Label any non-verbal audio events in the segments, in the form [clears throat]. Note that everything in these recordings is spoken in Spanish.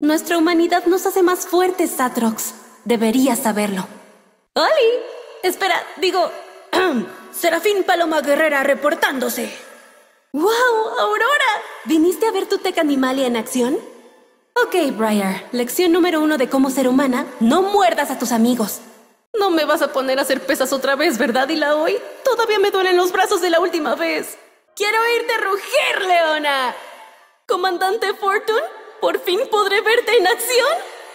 Nuestra humanidad nos hace más fuertes, Satrox. Deberías saberlo. ¡Oli! Espera, digo... [clears throat] Serafín Paloma Guerrera reportándose. ¡Wow, Aurora! ¿Viniste a ver tu teca animalia en acción? Ok, Briar. Lección número uno de cómo ser humana, no muerdas a tus amigos. No me vas a poner a hacer pesas otra vez, ¿verdad, la hoy? Todavía me duelen los brazos de la última vez. ¡Quiero irte rugir, Leona! Comandante Fortune, ¿Por fin podré verte en acción?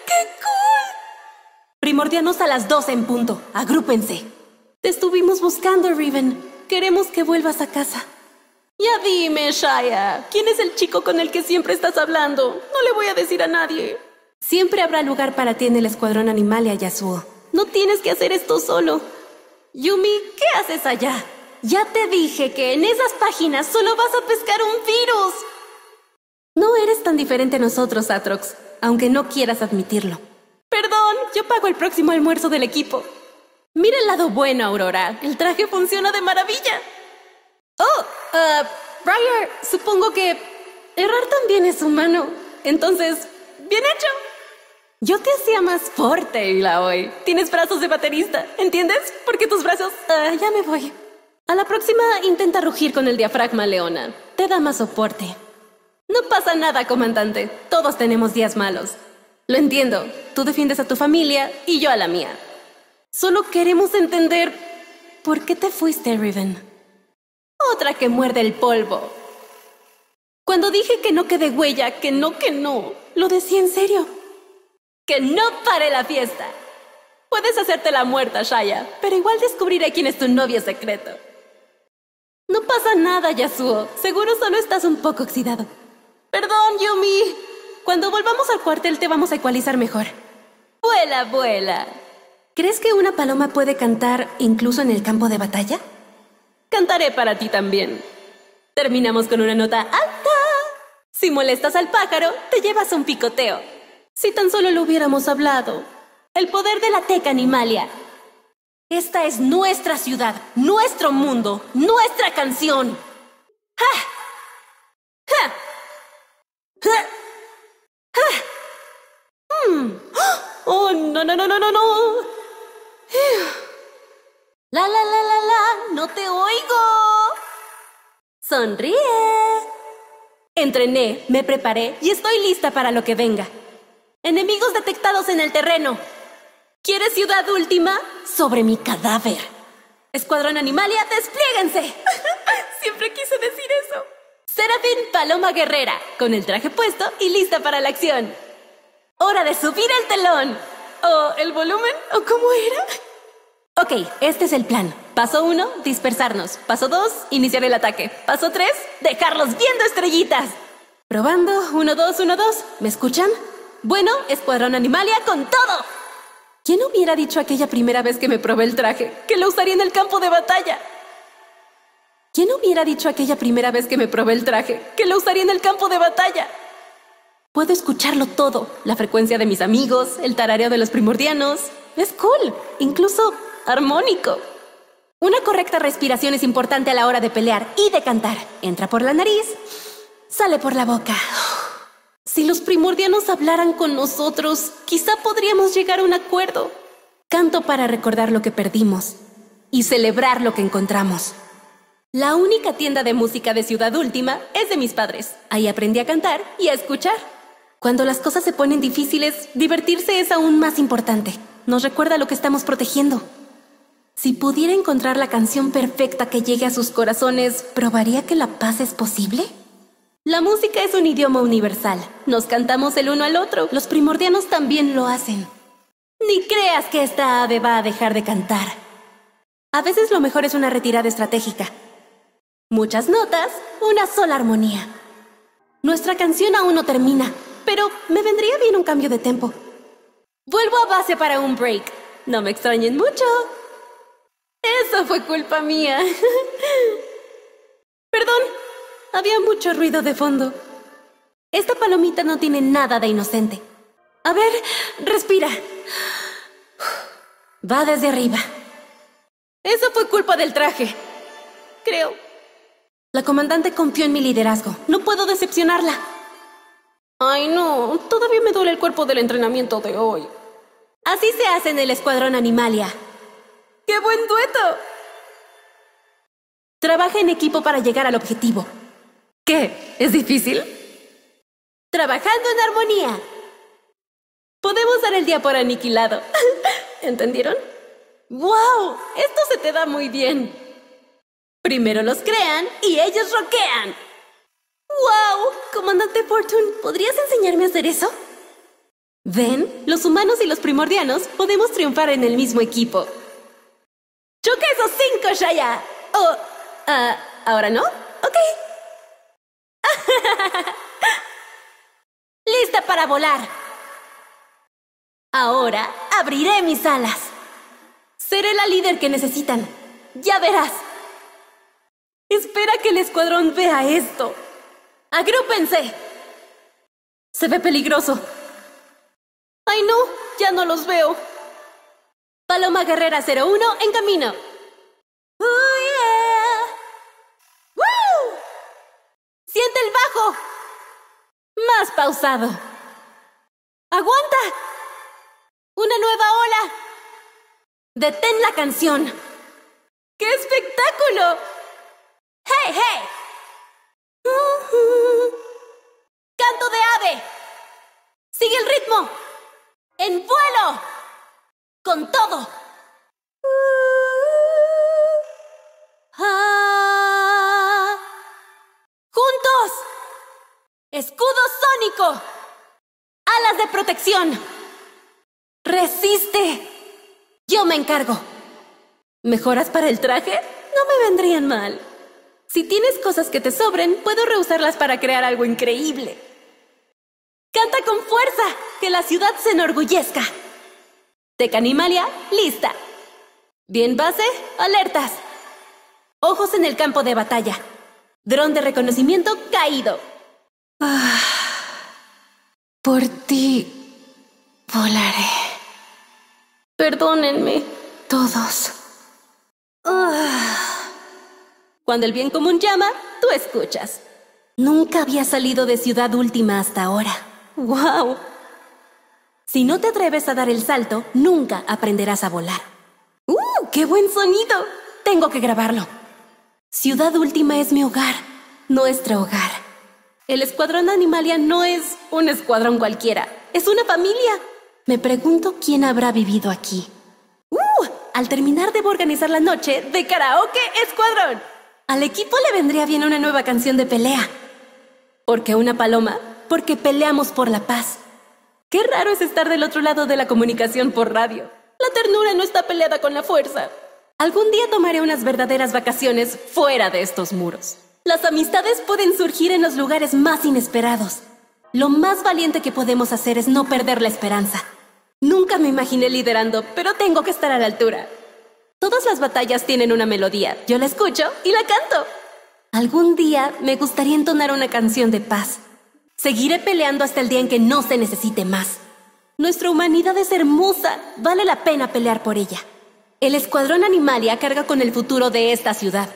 ¡Qué cool! Primordianos a las 12 en punto. Agrúpense. Te estuvimos buscando, Riven. Queremos que vuelvas a casa. Ya dime, Shaya. ¿Quién es el chico con el que siempre estás hablando? No le voy a decir a nadie. Siempre habrá lugar para ti en el escuadrón animal, Yasuo. No tienes que hacer esto solo. Yumi, ¿qué haces allá? Ya te dije que en esas páginas solo vas a pescar un virus. No eres tan diferente a nosotros, Atrox, aunque no quieras admitirlo. Perdón, yo pago el próximo almuerzo del equipo. Mira el lado bueno, Aurora. El traje funciona de maravilla. Oh, uh, Briar, supongo que errar también es humano. Entonces, bien hecho. Yo te hacía más fuerte, hoy. Tienes brazos de baterista, ¿entiendes? Porque tus brazos... Ah, ya me voy. A la próxima intenta rugir con el diafragma, Leona. Te da más soporte. No pasa nada, comandante. Todos tenemos días malos. Lo entiendo. Tú defiendes a tu familia y yo a la mía. Solo queremos entender por qué te fuiste, Riven. Otra que muerde el polvo. Cuando dije que no quede huella, que no, que no, lo decía en serio. Que no pare la fiesta. Puedes hacerte la muerta, Shaya, pero igual descubriré quién es tu novio secreto. No pasa nada, Yasuo. Seguro solo estás un poco oxidado. Perdón, Yumi. Cuando volvamos al cuartel te vamos a ecualizar mejor. Vuela, vuela. ¿Crees que una paloma puede cantar incluso en el campo de batalla? Cantaré para ti también. Terminamos con una nota alta. Si molestas al pájaro, te llevas un picoteo. Si tan solo lo hubiéramos hablado. El poder de la teca animalia. Esta es nuestra ciudad, nuestro mundo, nuestra canción. ¡Ah! no, no, no, no, no, La, la, la, la, la, no te oigo. Sonríe. Entrené, me preparé y estoy lista para lo que venga. Enemigos detectados en el terreno. ¿Quieres ciudad última? Sobre mi cadáver. Escuadrón Animalia, desplieguense. [laughs] Siempre quise decir eso. seraphim Paloma Guerrera, con el traje puesto y lista para la acción. Hora de subir el telón. ¿O el volumen? ¿O cómo era? Ok, este es el plan. Paso uno, dispersarnos. Paso dos, iniciar el ataque. Paso tres, dejarlos viendo estrellitas. Probando, uno, dos, uno, dos. ¿Me escuchan? Bueno, Escuadrón Animalia con todo. ¿Quién hubiera dicho aquella primera vez que me probé el traje que lo usaría en el campo de batalla? ¿Quién hubiera dicho aquella primera vez que me probé el traje que lo usaría en el campo de batalla? Puedo escucharlo todo, la frecuencia de mis amigos, el tarareo de los primordianos. Es cool, incluso armónico. Una correcta respiración es importante a la hora de pelear y de cantar. Entra por la nariz, sale por la boca. Si los primordianos hablaran con nosotros, quizá podríamos llegar a un acuerdo. Canto para recordar lo que perdimos y celebrar lo que encontramos. La única tienda de música de Ciudad Última es de mis padres. Ahí aprendí a cantar y a escuchar. Cuando las cosas se ponen difíciles, divertirse es aún más importante. Nos recuerda lo que estamos protegiendo. Si pudiera encontrar la canción perfecta que llegue a sus corazones, ¿probaría que la paz es posible? La música es un idioma universal. Nos cantamos el uno al otro. Los primordianos también lo hacen. Ni creas que esta ave va a dejar de cantar. A veces lo mejor es una retirada estratégica. Muchas notas, una sola armonía. Nuestra canción aún no termina, pero me vendría bien un cambio de tempo. Vuelvo a base para un break. No me extrañen mucho. Eso fue culpa mía. [laughs] Perdón, había mucho ruido de fondo. Esta palomita no tiene nada de inocente. A ver, respira. Va desde arriba. Eso fue culpa del traje. Creo. La comandante confió en mi liderazgo. No puedo decepcionarla. Ay, no, todavía me duele el cuerpo del entrenamiento de hoy. Así se hace en el Escuadrón Animalia. ¡Qué buen dueto! Trabaja en equipo para llegar al objetivo. ¿Qué? ¿Es difícil? Trabajando en armonía. Podemos dar el día por aniquilado. [laughs] ¿Entendieron? ¡Wow! Esto se te da muy bien. Primero los crean y ellos roquean. ¡Wow! Comandante Fortune, ¿podrías enseñarme a hacer eso? Ven, los humanos y los primordianos podemos triunfar en el mismo equipo. ¡Choca esos cinco, Shaya! Oh, ah, ¿ahora no? Ok. [laughs] ¡Lista para volar! Ahora abriré mis alas. Seré la líder que necesitan. Ya verás. Espera que el escuadrón vea esto. ¡Agrúpense! Ah, Se ve peligroso. ¡Ay no! ¡Ya no los veo! Paloma Guerrera 01 en camino. Oh, yeah! ¡Siente el bajo! Más pausado. ¡Aguanta! ¡Una nueva ola! ¡Detén la canción! ¡Qué espectáculo! ¡Hey, hey! en vuelo, con todo. Ah. ¡Juntos! Escudo sónico. Alas de protección. Resiste. Yo me encargo. ¿Mejoras para el traje? No me vendrían mal. Si tienes cosas que te sobren, puedo reusarlas para crear algo increíble. Canta con fuerza, que la ciudad se enorgullezca. Tec-Animalia, lista. Bien base, alertas. Ojos en el campo de batalla. Dron de reconocimiento caído. Ah, por ti volaré. Perdónenme, todos. Ah. Cuando el bien común llama, tú escuchas. Nunca había salido de Ciudad Última hasta ahora. ¡Wow! Si no te atreves a dar el salto, nunca aprenderás a volar. ¡Uh! ¡Qué buen sonido! Tengo que grabarlo. Ciudad Última es mi hogar, nuestro hogar. El escuadrón Animalia no es un escuadrón cualquiera, es una familia. Me pregunto quién habrá vivido aquí. ¡Uh! Al terminar debo organizar la noche de karaoke escuadrón. Al equipo le vendría bien una nueva canción de pelea. Porque una paloma porque peleamos por la paz. Qué raro es estar del otro lado de la comunicación por radio. La ternura no está peleada con la fuerza. Algún día tomaré unas verdaderas vacaciones fuera de estos muros. Las amistades pueden surgir en los lugares más inesperados. Lo más valiente que podemos hacer es no perder la esperanza. Nunca me imaginé liderando, pero tengo que estar a la altura. Todas las batallas tienen una melodía. Yo la escucho y la canto. Algún día me gustaría entonar una canción de paz. Seguiré peleando hasta el día en que no se necesite más. Nuestra humanidad es hermosa. Vale la pena pelear por ella. El escuadrón Animalia carga con el futuro de esta ciudad.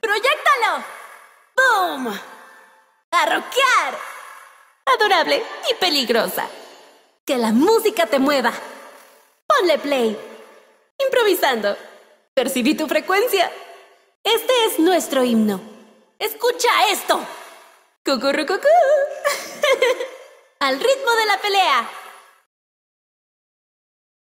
¡Proyéctalo! ¡Boom! rockear! Adorable y peligrosa. Que la música te mueva. Ponle play. Improvisando. Percibí tu frecuencia. Este es nuestro himno. Escucha esto. Cucurrucucú. [laughs] ¡Al ritmo de la pelea!